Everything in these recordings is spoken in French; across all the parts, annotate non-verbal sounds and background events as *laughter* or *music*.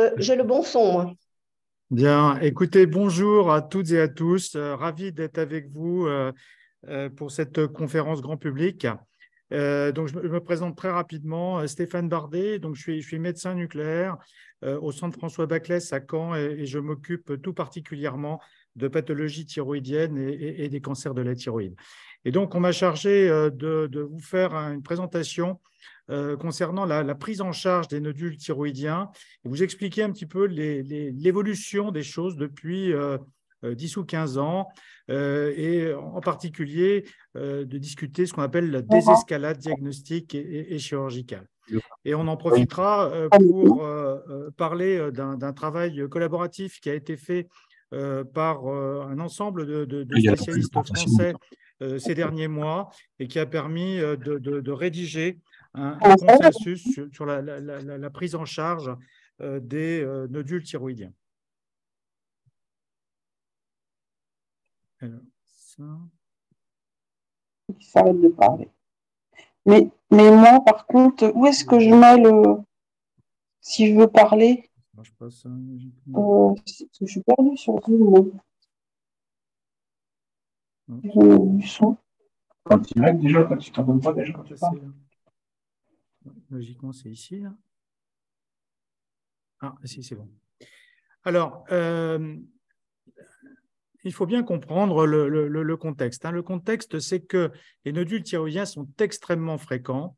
Euh, j'ai le bon son, moi. Bien, écoutez, bonjour à toutes et à tous. Euh, ravi d'être avec vous euh, pour cette conférence grand public. donc, je me, présente très rapidement. Stéphane Bardet, donc je suis, médecin nucléaire au centre François Baclès à Caen et, je m'occupe tout particulièrement de pathologies thyroïdiennes et, des cancers de la thyroïde. Et donc, on m'a chargé euh, de, vous faire une présentation euh, concernant la, prise en charge des nodules thyroïdiens vous expliquer un petit peu l'évolution des choses depuis 10 euh, ou 15 ans, et en particulier de discuter ce qu'on appelle la désescalade diagnostique et, chirurgicale. Et on en profitera pour parler d'un travail collaboratif qui a été fait par un ensemble de spécialistes français euh, ces derniers mois et qui a permis euh, de, rédiger un, ah, ah. consensus sur, la, prise en charge euh, des nodules thyroïdiens. Alors, ça... Il s'arrête de parler. Mais, mais moi, par contre, où est-ce que je mets le. Si je veux parler. Ça marche je suis perdue sur Zoom. Logiquement, c'est ici. Ah, c'est bon. Alors, euh, il faut bien comprendre le, contexte. Hein. Le contexte, c'est que les nodules thyroïdiens sont extrêmement fréquents.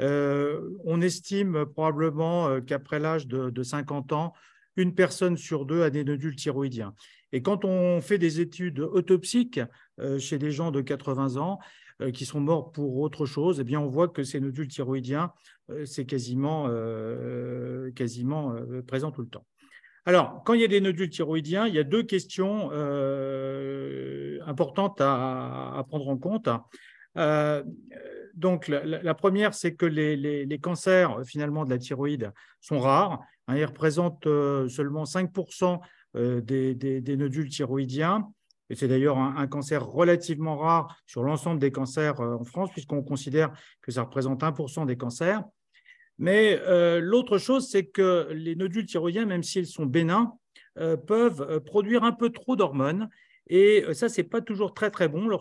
Euh, on estime probablement euh, qu'après l'âge de, de 50 ans, une personne sur deux a des nodules thyroïdiens. Et quand on fait des études autopsiques euh, chez des gens de 80 ans euh, qui sont morts pour autre chose, eh bien on voit que ces nodules thyroïdiens, euh, c'est quasiment, quasiment présent tout le temps. Alors, quand il y a des nodules thyroïdiens, il y a deux questions importantes à, prendre en compte. donc, la, première, c'est que les, cancers, finalement, de la thyroïde sont rares. Hein. ils représentent seulement 5% euh, des, nodules thyroïdiens. Et c'est d'ailleurs un, cancer relativement rare sur l'ensemble des cancers euh, en France, puisqu'on considère que ça représente 1% des cancers. Mais euh, l'autre chose, c'est que les nodules thyroïdiens, même s'ils sont bénins, peuvent produire un peu trop d'hormones. Et ça, c'est pas toujours très très bon,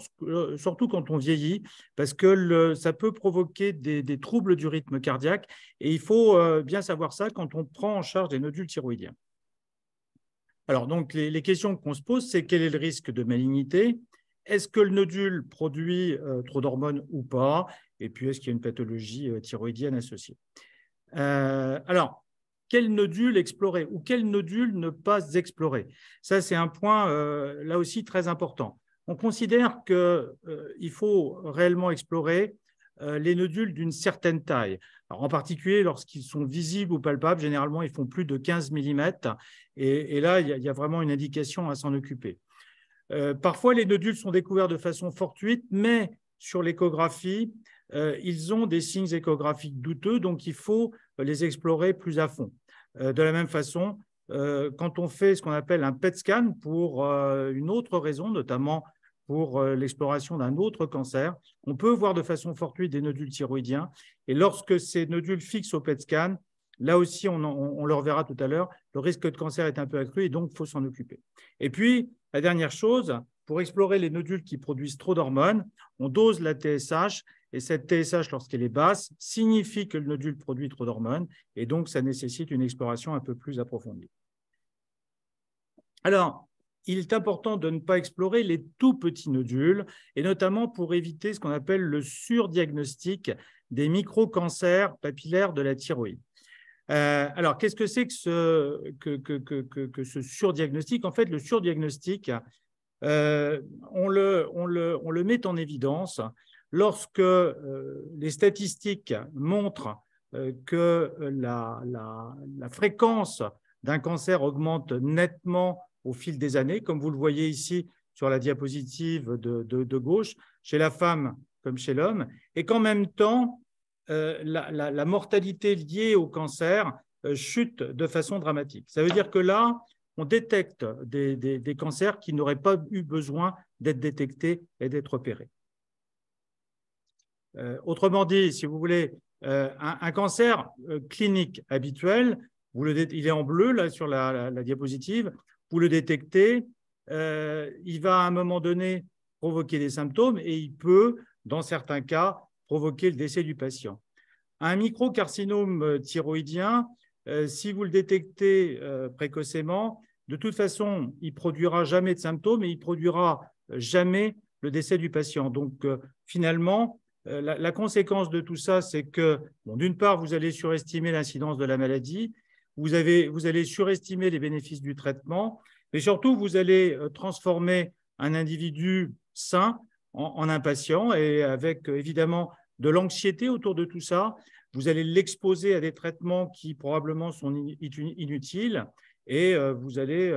surtout quand on vieillit, parce que ça peut provoquer des, des, troubles du rythme cardiaque. Et il faut bien savoir ça quand on prend en charge des nodules thyroïdiens. Alors donc les, questions qu'on se pose, c'est quel est le risque de malignité Est-ce que le nodule produit euh, trop d'hormones ou pas Et puis est-ce qu'il y a une pathologie euh, thyroïdienne associée euh, Alors quel nodule explorer ou quel nodule ne pas explorer Ça c'est un point là aussi très important. On considère qu'il faut réellement explorer les nodules d'une certaine taille en particulier, lorsqu'ils sont visibles ou palpables, généralement, ils font plus de 15 mm. Et, là, il y, a, vraiment une indication à s'en occuper. Euh, parfois, les nodules sont découverts de façon fortuite, mais sur l'échographie, euh, ils ont des signes échographiques douteux, donc il faut les explorer plus à fond. Euh, de la même façon, quand on fait ce qu'on appelle un PET scan pour une autre raison, notamment pour euh, l'exploration d'un autre cancer. On peut voir de façon fortuite des nodules thyroïdiens. Et lorsque ces nodules fixent au PET scan, là aussi, on, le reverra tout à l'heure, le risque de cancer est un peu accru et donc il faut s'en occuper. Et puis, la dernière chose, pour explorer les nodules qui produisent trop d'hormones, on dose la TSH et cette TSH, lorsqu'elle est basse, signifie que le nodule produit trop d'hormones et donc ça nécessite une exploration un peu plus approfondie. Alors, il est important de ne pas explorer les tout petits nodules, et notamment pour éviter ce qu'on appelle le surdiagnostic des micro-cancers papillaires de la thyroïde. Euh, alors, qu'est-ce que c'est que ce, surdiagnostic En fait, le surdiagnostic, euh, on, le, met en évidence lorsque euh, les statistiques montrent que la fréquence d'un cancer augmente nettement au fil des années, comme vous le voyez ici sur la diapositive de, gauche, chez la femme comme chez l'homme, et qu'en même temps, euh, la, mortalité liée au cancer euh, chute de façon dramatique. Ça veut dire que là, on détecte des, cancers qui n'auraient pas eu besoin d'être détectés et d'être opérés. Euh, autrement dit, si vous voulez, un, cancer clinique habituel, vous le, il est en bleu là sur la diapositive, vous le détectez, euh, il va à un moment donné provoquer des symptômes et il peut, dans certains cas, provoquer le décès du patient. Un microcarcinome euh, thyroïdien, euh, si vous le détectez précocement, de toute façon, il produira jamais de symptômes et il produira jamais le décès du patient. Donc, finalement, la, la, conséquence de tout ça, c'est que, d'une part, vous allez surestimer l'incidence de la maladie, vous, allez surestimer les bénéfices du traitement, mais surtout, vous allez euh, transformer un individu sain en, un patient et avec euh, évidemment de l'anxiété autour de tout ça. Vous allez l'exposer à des traitements qui probablement sont inutiles et euh, vous allez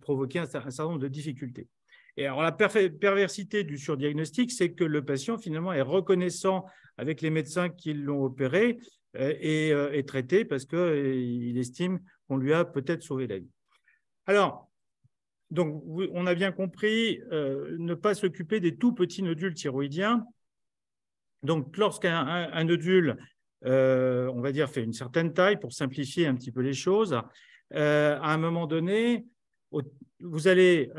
provoquer un, certain nombre de difficultés. Et alors, la perversité du surdiagnostic, c'est que le patient, finalement, est reconnaissant avec les médecins qui l'ont opéré euh, et traité parce qu'il euh, estime qu'on lui a peut-être sauvé la vie. Alors, donc, on a bien compris, euh, ne pas s'occuper des tout petits nodules thyroïdiens. Donc, lorsqu'un nodule, on va dire, fait une certaine taille, pour simplifier un petit peu les choses, à un moment donné, vous allez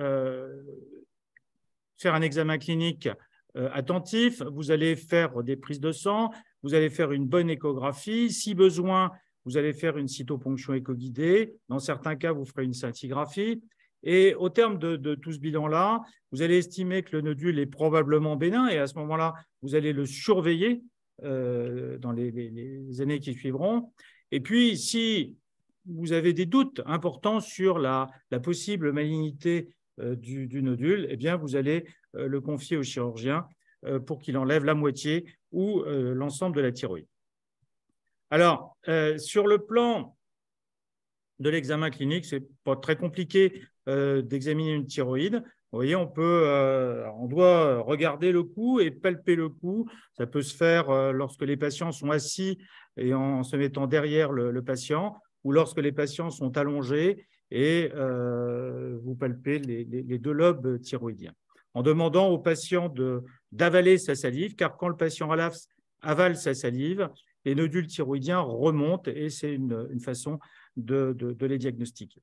faire un examen clinique attentif, vous allez faire des prises de sang, vous allez faire une bonne échographie. Si besoin, vous allez faire une cytoponction éco-guidée. Dans certains cas, vous ferez une scintigraphie. Et au terme de, tout ce bilan-là, vous allez estimer que le nodule est probablement bénin et à ce moment-là, vous allez le surveiller euh, dans les, années qui suivront. Et puis, si vous avez des doutes importants sur la, possible malignité euh, du, nodule, eh bien, vous allez euh, le confier au chirurgien pour qu'il enlève la moitié ou euh, l'ensemble de la thyroïde. Alors, euh, sur le plan de l'examen clinique, ce n'est pas très compliqué euh, d'examiner une thyroïde. Vous voyez, on peut, on doit regarder le cou et palper le cou. Ça peut se faire lorsque les patients sont assis et en, se mettant derrière le, patient, ou lorsque les patients sont allongés et vous palpez les deux lobes thyroïdiens en demandant au patient d'avaler sa salive, car quand le patient avale sa salive, les nodules thyroïdiens remontent et c'est une, façon de, les diagnostiquer.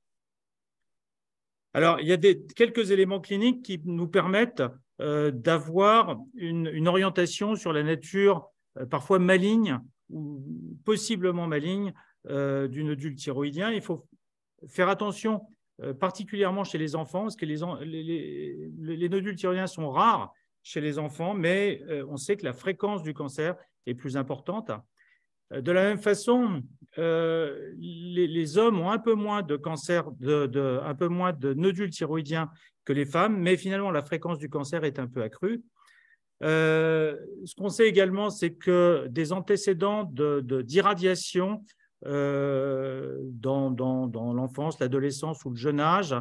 Alors, il y a des, quelques éléments cliniques qui nous permettent euh, d'avoir une, orientation sur la nature euh, parfois maligne ou possiblement maligne euh, du nodule thyroïdien. Il faut faire attention euh, particulièrement chez les enfants, parce que les, nodules thyroïdiens sont rares chez les enfants, mais euh, on sait que la fréquence du cancer est plus importante. Euh, de la même façon, les, hommes ont un peu moins de cancer, un peu moins de nodules thyroïdiens que les femmes, mais finalement la fréquence du cancer est un peu accrue. ce qu'on sait également, c'est que des antécédents d'irradiation euh, dans, l'enfance, l'adolescence ou le jeune âge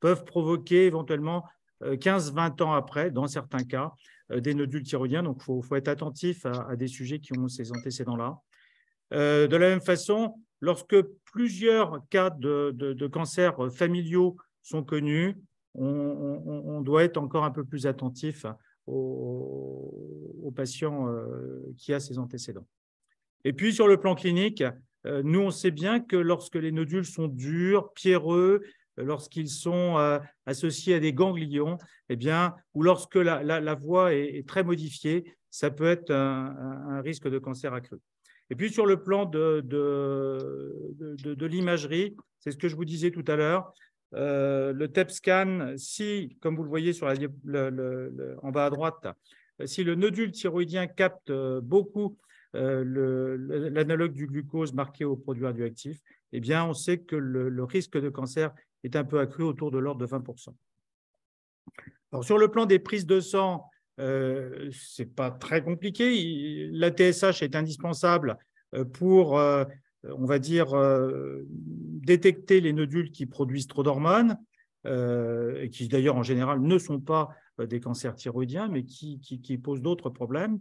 peuvent provoquer éventuellement 15-20 euh, ans après, dans certains cas, euh, des nodules thyroïdiens. Donc, il faut, être attentif à, des sujets qui ont ces antécédents-là. de la même façon, lorsque plusieurs cas de, de, cancers familiaux sont connus, on, doit être encore un peu plus attentif aux, patient patients qui a ces antécédents. Et puis, sur le plan clinique, euh, nous, on sait bien que lorsque les nodules sont durs, pierreux, euh, lorsqu'ils sont euh, associés à des ganglions, eh bien, ou lorsque la, la, voie est, très modifiée, ça peut être un, risque de cancer accru. Et puis sur le plan de, l'imagerie, c'est ce que je vous disais tout à l'heure, le TEP scan, si, comme vous le voyez sur la, en bas à droite, si le nodule thyroïdien capte beaucoup euh, l'analogue du glucose marqué au produit radioactif, eh bien, on sait que le, risque de cancer est un peu accru autour de l'ordre de 20%. Alors, sur le plan des prises de sang, euh, ce n'est pas très compliqué. La TSH est indispensable euh, pour, on va dire, détecter les nodules qui produisent trop d'hormones, et qui d'ailleurs en général ne sont pas des cancers thyroïdiens, mais qui posent d'autres problèmes.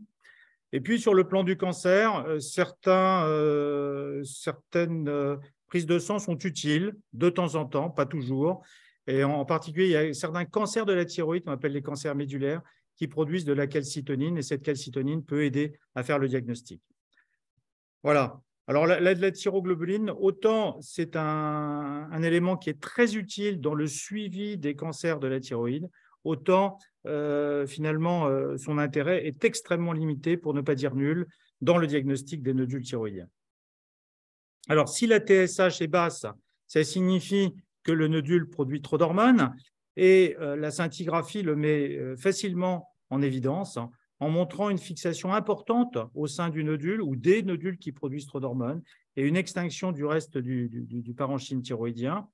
Et puis sur le plan du cancer, euh, euh, certaines euh, prises de sang sont utiles de temps en temps, pas toujours. Et en, particulier, il y a certains cancers de la thyroïde, on appelle les cancers médulaires, qui produisent de la calcitonine. Et cette calcitonine peut aider à faire le diagnostic. Voilà. Alors, la, la, la thyroglobuline, autant c'est un, élément qui est très utile dans le suivi des cancers de la thyroïde, autant euh, finalement euh, son intérêt est extrêmement limité, pour ne pas dire nul, dans le diagnostic des nodules thyroïdiens. Alors, si la TSH est basse, ça signifie que le nodule produit trop d'hormones et euh, la scintigraphie le met facilement en évidence hein, en montrant une fixation importante au sein du nodule ou des nodules qui produisent trop d'hormones et une extinction du reste du, du parenchyme thyroïdien.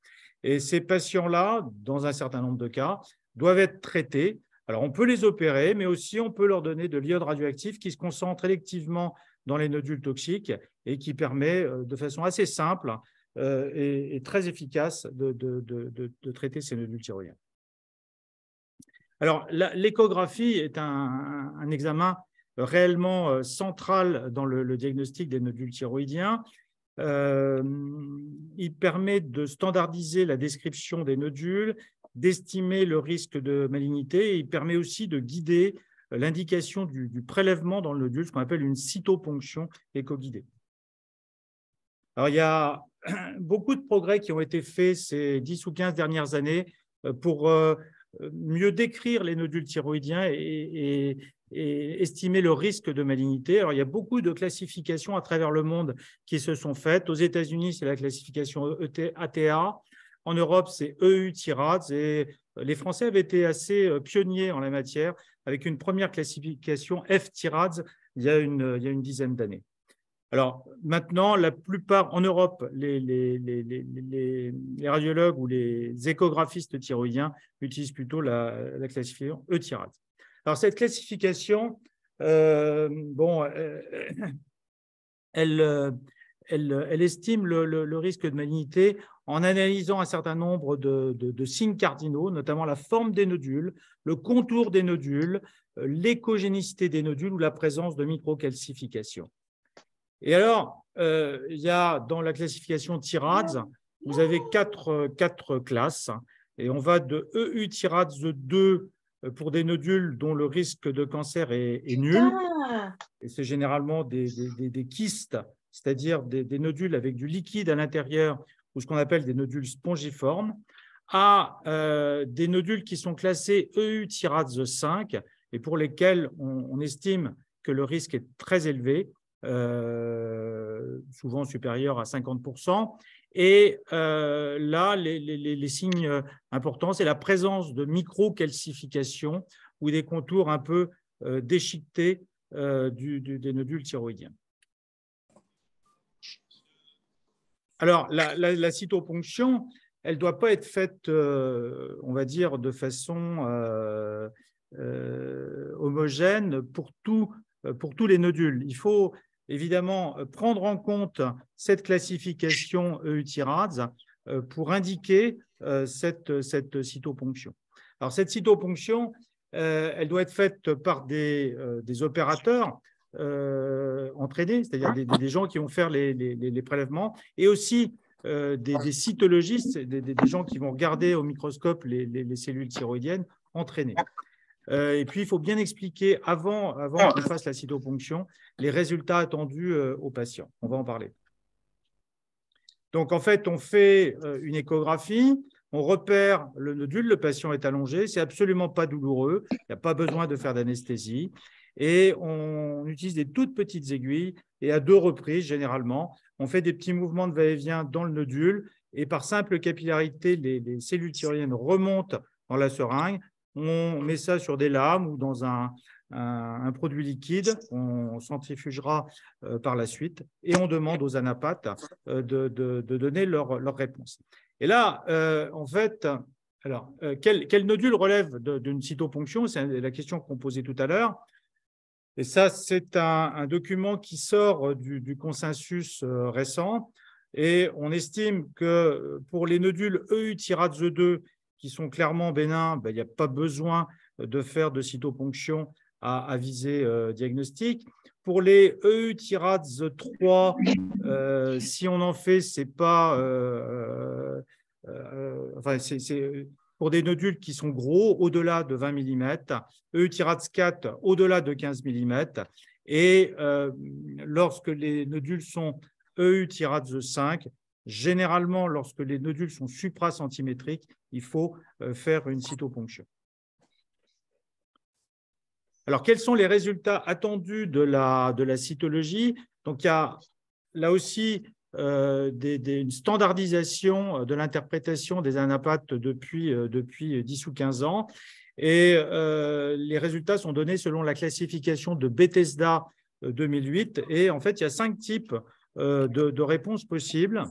Et ces patients-là, dans un certain nombre de cas, doivent être traités. Alors, on peut les opérer, mais aussi on peut leur donner de l'iode radioactif qui se concentre électivement dans les nodules toxiques et qui permet euh, de façon assez simple euh, et, très efficace de, traiter ces nodules thyroïdiens. Alors, l'échographie est un, examen euh, réellement central dans le, diagnostic des nodules thyroïdiens. il permet de standardiser la description des nodules, d'estimer le risque de malignité et il permet aussi de guider euh, l'indication du, prélèvement dans le nodule, ce qu'on appelle une cytoponction éco-guidée. Alors, il y a *clears throat* beaucoup de progrès qui ont été faits ces 10 ou 15 dernières années euh, pour euh, mieux décrire les nodules thyroïdiens et, estimer le risque de malignité. Alors, il y a beaucoup de classifications à travers le monde qui se sont faites. Aux États-Unis, c'est la classification ATA. E en Europe, c'est EU Tirades et euh, les Français avaient été assez euh, pionniers en la matière avec une première classification F Tirades il y a une, euh, il y a une dizaine d'années. Alors maintenant, la plupart en Europe, les, les, radiologues ou les échographistes thyroïdiens utilisent plutôt la, classification E-tirade. Alors cette classification, bon, *coughs* elle, elle, estime le, le risque de malignité en analysant un certain nombre de, signes cardinaux, notamment la forme des nodules, le contour des nodules, euh, l'écogénicité des nodules ou la présence de microcalcifications. Et alors, euh, il y a dans la classification TIRADS, vous avez quatre, euh, quatre classes, et on va de EU TIRADS 2 pour des nodules dont le risque de cancer est, nul, et c'est généralement des, des kystes, c'est-à-dire des, nodules avec du liquide à l'intérieur ou ce qu'on appelle des nodules spongiformes, à euh, des nodules qui sont classés EU-5 et pour lesquels on, estime que le risque est très élevé, euh, souvent supérieur à 50%. Et euh, là, les, signes importants, c'est la présence de calcifications ou des contours un peu déchiquetés des nodules thyroïdiens. Alors, la, la, cytoponction, elle ne doit pas être faite, euh, on va dire, de façon euh, euh, homogène pour, tous les nodules. Il faut évidemment prendre en compte cette classification EU-TIRADS pour indiquer cette, cette cytoponction. Alors, cette cytoponction, elle doit être faite par des opérateurs euh, entraînés, c'est-à-dire hein des, gens qui vont faire les, prélèvements, et aussi euh, des, cytologistes, des, gens qui vont regarder au microscope les, cellules thyroïdiennes entraînées. Euh, et puis, il faut bien expliquer, avant, avant ah. qu'on fasse la cytoponction, les résultats attendus euh, aux patients. On va en parler. Donc, en fait, on fait une échographie, on repère le nodule, le patient est allongé, c'est absolument pas douloureux, il n'y a pas besoin de faire d'anesthésie et on utilise des toutes petites aiguilles et à deux reprises généralement. On fait des petits mouvements de va-et-vient dans le nodule et par simple capillarité, les, cellules thyroïdiennes remontent dans la seringue. On met ça sur des lames ou dans un, produit liquide, on centrifugera euh, par la suite et on demande aux anapathes euh, de, de, donner leur, leur, réponse. Et là, euh, en fait, alors, quel, quel, nodule relève d'une cytoponction C'est la question qu'on posait tout à l'heure. Et ça, c'est un, document qui sort euh, du, consensus euh, récent. Et on estime que euh, pour les nodules EU tirade 2 qui sont clairement bénins, ben, il n'y a pas besoin de faire de cytoponction à, à visée diagnostique. Pour les EU z 3, si on en fait, c'est pas. enfin, c'est pour des nodules qui sont gros, au-delà de 20 mm, EU-4 au-delà de 15 mm, et euh, lorsque les nodules sont Eutirats 5, généralement, lorsque les nodules sont supracentimétriques, il faut euh, faire une cytoponction. Alors, quels sont les résultats attendus de la, de la cytologie Donc, il y a là aussi euh, des, une standardisation euh, de l'interprétation des anapathes depuis, 10 euh, ou 15 ans. Et les résultats sont donnés selon la classification de Bethesda 2008. Et en fait, il y a cinq types de, réponses possibles.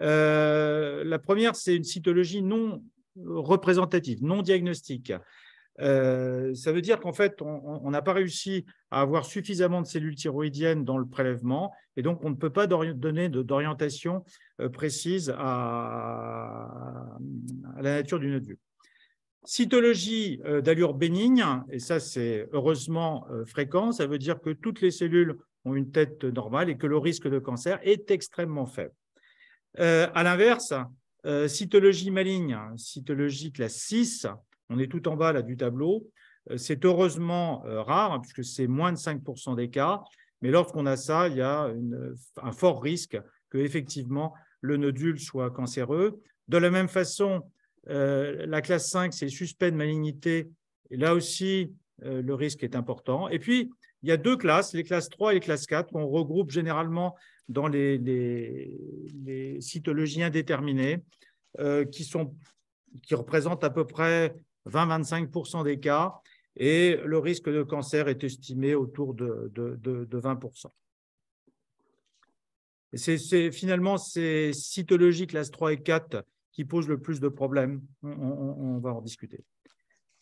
la première, c'est une cytologie non représentative, non diagnostique. Euh, ça veut dire qu'en fait, on n'a pas réussi à avoir suffisamment de cellules thyroïdiennes dans le prélèvement, et donc on ne peut pas donner d'orientation euh, précise à, la nature du nodule. Cytologie euh, d'allure bénigne, et ça c'est heureusement fréquent, ça veut dire que toutes les cellules ont une tête normale et que le risque de cancer est extrêmement faible. Euh, à l'inverse, cytologie maligne, cytologie classe 6, on est tout en bas là du tableau. Euh, c'est heureusement euh, rare, hein, puisque c'est moins de 5% des cas. Mais lorsqu'on a ça, il y a euh, un fort risque que effectivement le nodule soit cancéreux. De la même façon, la classe 5, c'est suspect de malignité. là aussi, le risque est important. Et puis, il y a deux classes, les classes 3 et les classes 4, qu'on regroupe généralement dans les, cytologies indéterminées, qui, sont, qui représentent à peu près 20-25 des cas, et le risque de cancer est estimé autour de, 20 c'est finalement ces cytologies classe 3 et 4 qui posent le plus de problèmes. On, va en discuter.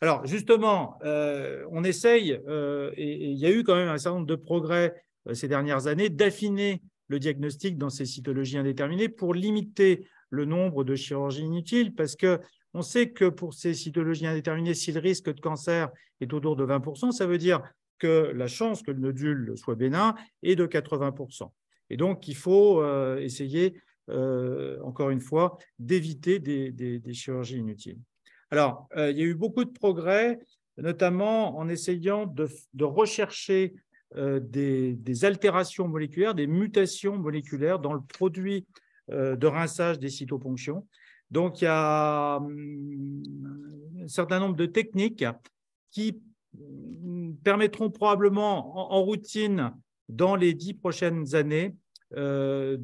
Alors justement, euh, on essaye, euh, et, il y a eu quand même un certain nombre de progrès euh, ces dernières années, d'affiner le diagnostic dans ces cytologies indéterminées pour limiter le nombre de chirurgies inutiles, parce que on sait que pour ces cytologies indéterminées, si le risque de cancer est autour de 20%, ça veut dire que la chance que le nodule soit bénin est de 80%. Et donc, il faut euh, essayer, euh, encore une fois, d'éviter des, chirurgies inutiles. Alors, euh, il y a eu beaucoup de progrès, notamment en essayant de, rechercher des, altérations moléculaires, des mutations moléculaires dans le produit de rinçage des cytoponctions. Donc, il y a hum, un certain nombre de techniques qui hum, permettront probablement en, routine dans les dix prochaines années euh,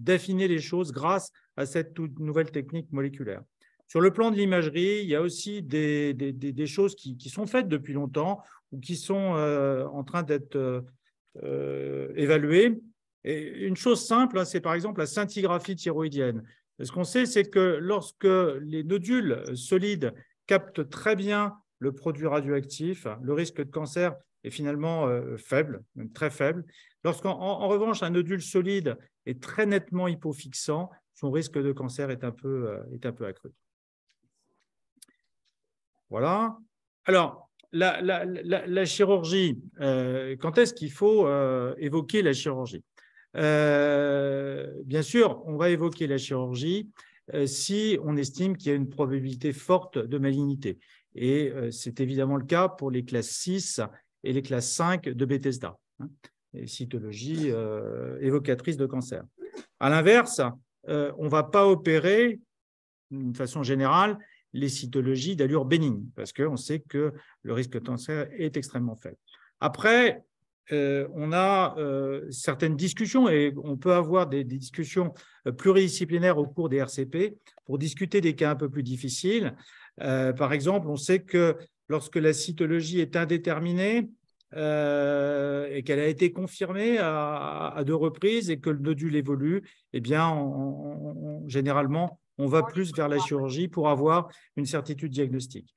d'affiner de, les choses grâce à cette toute nouvelle technique moléculaire. Sur le plan de l'imagerie, il y a aussi des, choses qui, sont faites depuis longtemps ou qui sont euh, en train d'être euh, évaluées. une chose simple, hein, c'est par exemple la scintigraphie thyroïdienne ce qu'on sait, c'est que lorsque les nodules solides captent très bien le produit radioactif, le risque de cancer est finalement euh, faible, même très faible. Lorsqu'en revanche, un nodule solide est très nettement hypofixant, son risque de cancer est un peu, euh, est un peu accru. Voilà. Alors, la, chirurgie, euh, quand est-ce qu'il faut évoquer la chirurgie euh, bien sûr, on va évoquer la chirurgie euh, si on estime qu'il y a une probabilité forte de malignité. Et euh, c'est évidemment le cas pour les classes 6 et les classes 5 de Bethesda, hein, et cytologie évocatrice de cancer. À l'inverse, on ne va pas opérer, d'une façon générale, les cytologies d'allure bénigne, parce qu'on sait que le risque de cancer est extrêmement faible. Après, euh, on a euh, certaines discussions et on peut avoir des, discussions euh, pluridisciplinaires au cours des RCP pour discuter des cas un peu plus difficiles. par exemple, on sait que lorsque la cytologie est indéterminée et qu'elle a été confirmée à, deux reprises et que le nodule évolue, eh bien, généralement, on va plus vers la chirurgie pour avoir une certitude diagnostique.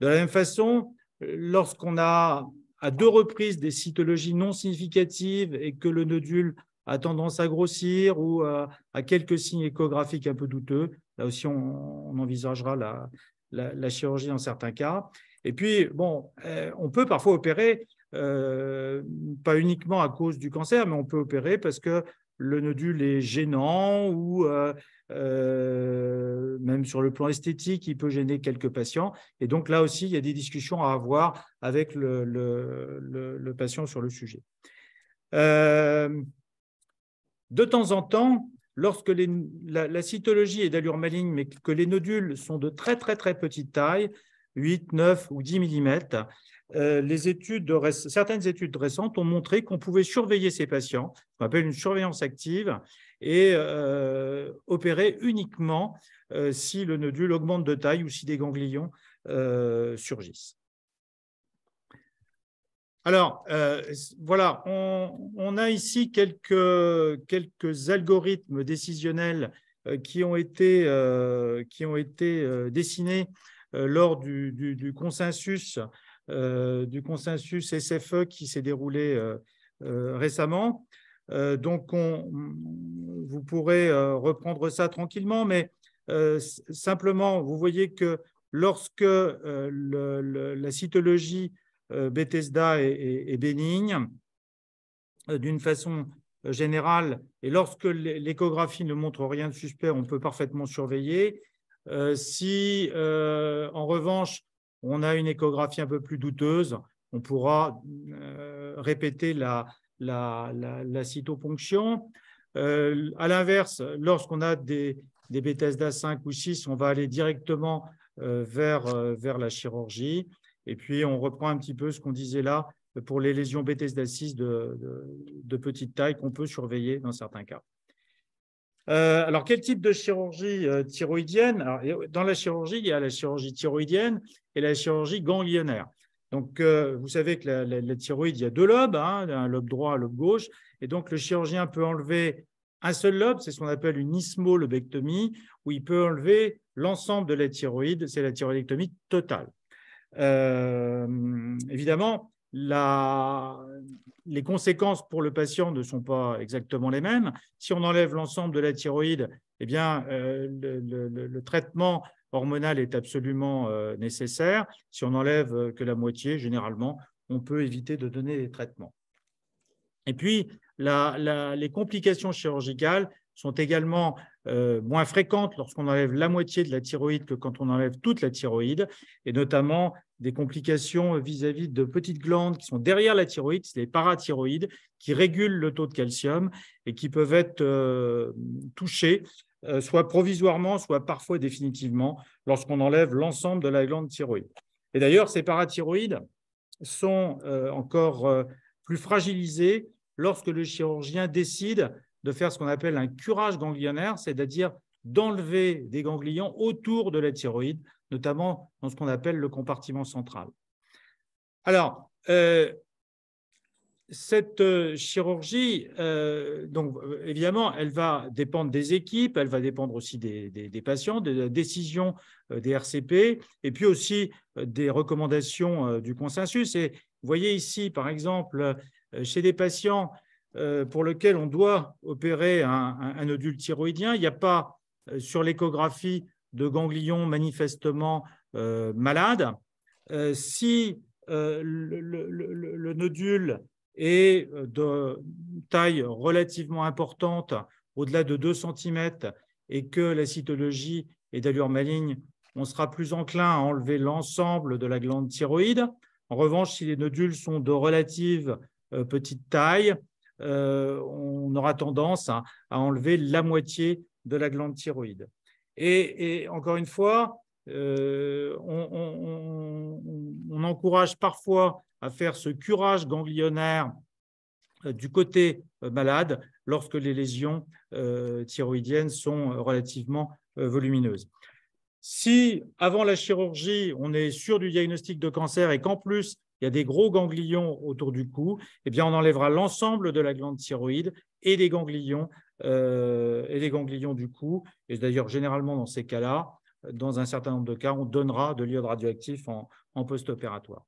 De la même façon, lorsqu'on a à deux reprises des cytologies non significatives et que le nodule a tendance à grossir ou à, quelques signes échographiques un peu douteux. Là aussi, on, envisagera la, chirurgie dans certains cas. Et puis, bon, euh, on peut parfois opérer, euh, pas uniquement à cause du cancer, mais on peut opérer parce que le nodule est gênant ou euh, euh, même sur le plan esthétique, il peut gêner quelques patients. Et donc là aussi, il y a des discussions à avoir avec le, patient sur le sujet. Euh, de temps en temps, lorsque la, cytologie est d'allure maligne, mais que les nodules sont de très très très petite taille, 8, 9 ou 10 mm, euh, certaines études récentes ont montré qu'on pouvait surveiller ces patients, on appelle une surveillance active, et euh, opérer uniquement euh, si le nodule augmente de taille ou si des ganglions surgissent. Alors, voilà, on, a ici quelques, algorithmes décisionnels qui ont été, dessinés lors du consensus euh, du consensus SFE qui s'est déroulé euh, euh, récemment. donc, on, vous pourrez reprendre ça tranquillement, mais simplement, vous voyez que lorsque la cytologie Bethesda est, bénigne, d'une façon générale, et lorsque l'échographie ne montre rien de suspect, on peut parfaitement surveiller. si, en revanche, on a une échographie un peu plus douteuse, on pourra euh, répéter la, la, cytoponction. Euh, à l'inverse, lorsqu'on a des, des Bethesda 5 ou 6, on va aller directement euh, vers, vers la chirurgie. Et puis, on reprend un petit peu ce qu'on disait là pour les lésions Bethesda 6 de, de petite taille qu'on peut surveiller dans certains cas. Euh, alors, quel type de chirurgie euh, thyroïdienne euh, Dans la chirurgie, il y a la chirurgie thyroïdienne et la chirurgie ganglionnaire. Donc, vous savez que la, thyroïde, il y a deux lobes, hein, un lobe droit, un lobe gauche. Et donc, le chirurgien peut enlever un seul lobe, c'est ce qu'on appelle une ismolobectomie, où il peut enlever l'ensemble de la thyroïde, c'est la thyroïdectomie totale. évidemment, les conséquences pour le patient ne sont pas exactement les mêmes. Si on enlève l'ensemble de la thyroïde, eh bien, euh, le, traitement hormonal est absolument euh, nécessaire. Si on enlève euh, que la moitié, généralement, on peut éviter de donner des traitements. Et puis, les complications chirurgicales sont également moins fréquentes lorsqu'on enlève la moitié de la thyroïde que quand on enlève toute la thyroïde, et notamment des complications euh, vis-à-vis de petites glandes qui sont derrière la thyroïde, c'est les parathyroïdes, qui régulent le taux de calcium et qui peuvent être euh, touchées euh, soit provisoirement, soit parfois définitivement, lorsqu'on enlève l'ensemble de la glande thyroïde. Et d'ailleurs, ces parathyroïdes sont encore plus fragilisés lorsque le chirurgien décide de faire ce qu'on appelle un curage ganglionnaire, c'est-à-dire d'enlever des ganglions autour de la thyroïde notamment dans ce qu'on appelle le compartiment central. Alors, euh, cette euh, chirurgie, euh, donc évidemment, elle va dépendre des équipes, elle va dépendre aussi des, des patients, de la décision des RCP, et puis aussi des recommandations du consensus. Et vous voyez ici, par exemple, chez des patients pour lesquels on doit opérer un, un, un nodule thyroïdien, il n'y a pas sur l'échographie de ganglions manifestement euh, malades. Euh, si euh, le, nodule est de taille relativement importante, au-delà de 2 cm, et que la cytologie est d'allure maligne, on sera plus enclin à enlever l'ensemble de la glande thyroïde. En revanche, si les nodules sont de relative petite taille, on aura tendance à, enlever la moitié de la glande thyroïde. Et, encore une fois, euh, on, encourage parfois à faire ce curage ganglionnaire euh, du côté euh, malade lorsque les lésions thyroïdiennes sont relativement volumineuses. Si avant la chirurgie, on est sûr du diagnostic de cancer et qu'en plus, il y a des gros ganglions autour du cou, eh bien on enlèvera l'ensemble de la glande thyroïde et des ganglions euh, et les ganglions du cou. Et d'ailleurs, généralement, dans ces cas-là, dans un certain nombre de cas, on donnera de l'iode radioactif en, post-opératoire.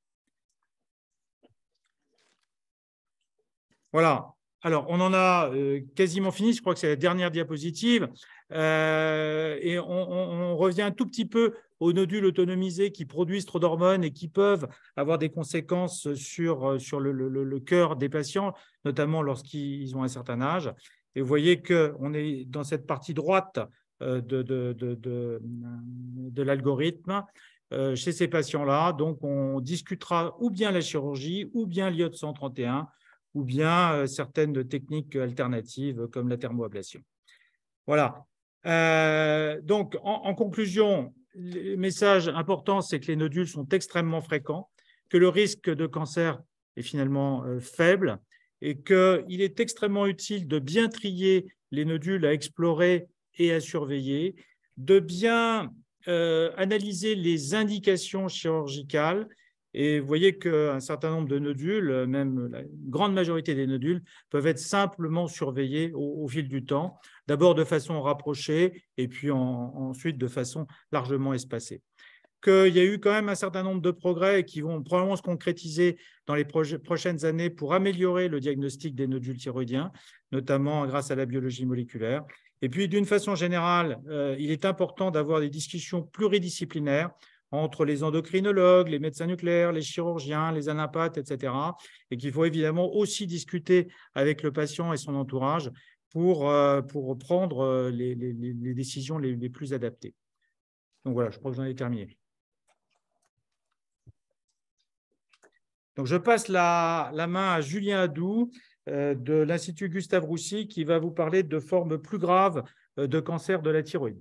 Voilà. Alors, on en a euh, quasiment fini. Je crois que c'est la dernière diapositive. Euh, et on, revient un tout petit peu aux nodules autonomisés qui produisent trop d'hormones et qui peuvent avoir des conséquences sur, le cœur des patients, notamment lorsqu'ils ont un certain âge. Et vous voyez qu'on est dans cette partie droite euh, de, l'algorithme. Euh, chez ces patients-là, donc on discutera ou bien la chirurgie, ou bien liot 131, ou bien euh, certaines techniques alternatives comme la thermoablation. Voilà. donc, en, conclusion, le message important, c'est que les nodules sont extrêmement fréquents, que le risque de cancer est finalement faible, et qu'il est extrêmement utile de bien trier les nodules à explorer et à surveiller, de bien euh, analyser les indications chirurgicales. Et vous voyez qu'un certain nombre de nodules, même la grande majorité des nodules, peuvent être simplement surveillés au, fil du temps, d'abord de façon rapprochée et puis ensuite de façon largement espacée. Il y a eu quand même un certain nombre de progrès qui vont probablement se concrétiser dans les prochaines années pour améliorer le diagnostic des nodules thyroïdiens, notamment grâce à la biologie moléculaire. Et puis, d'une façon générale, euh, il est important d'avoir des discussions pluridisciplinaires entre les endocrinologues, les médecins nucléaires, les chirurgiens, les anapathes, etc. Et qu'il faut évidemment aussi discuter avec le patient et son entourage pour, euh, prendre euh, les, décisions les, les, plus adaptées. Donc voilà, je crois que j'en ai terminé. Donc, je passe la, main à Julien Adou euh, de l'Institut Gustave Roussy qui va vous parler de formes plus graves euh, de cancer de la thyroïde.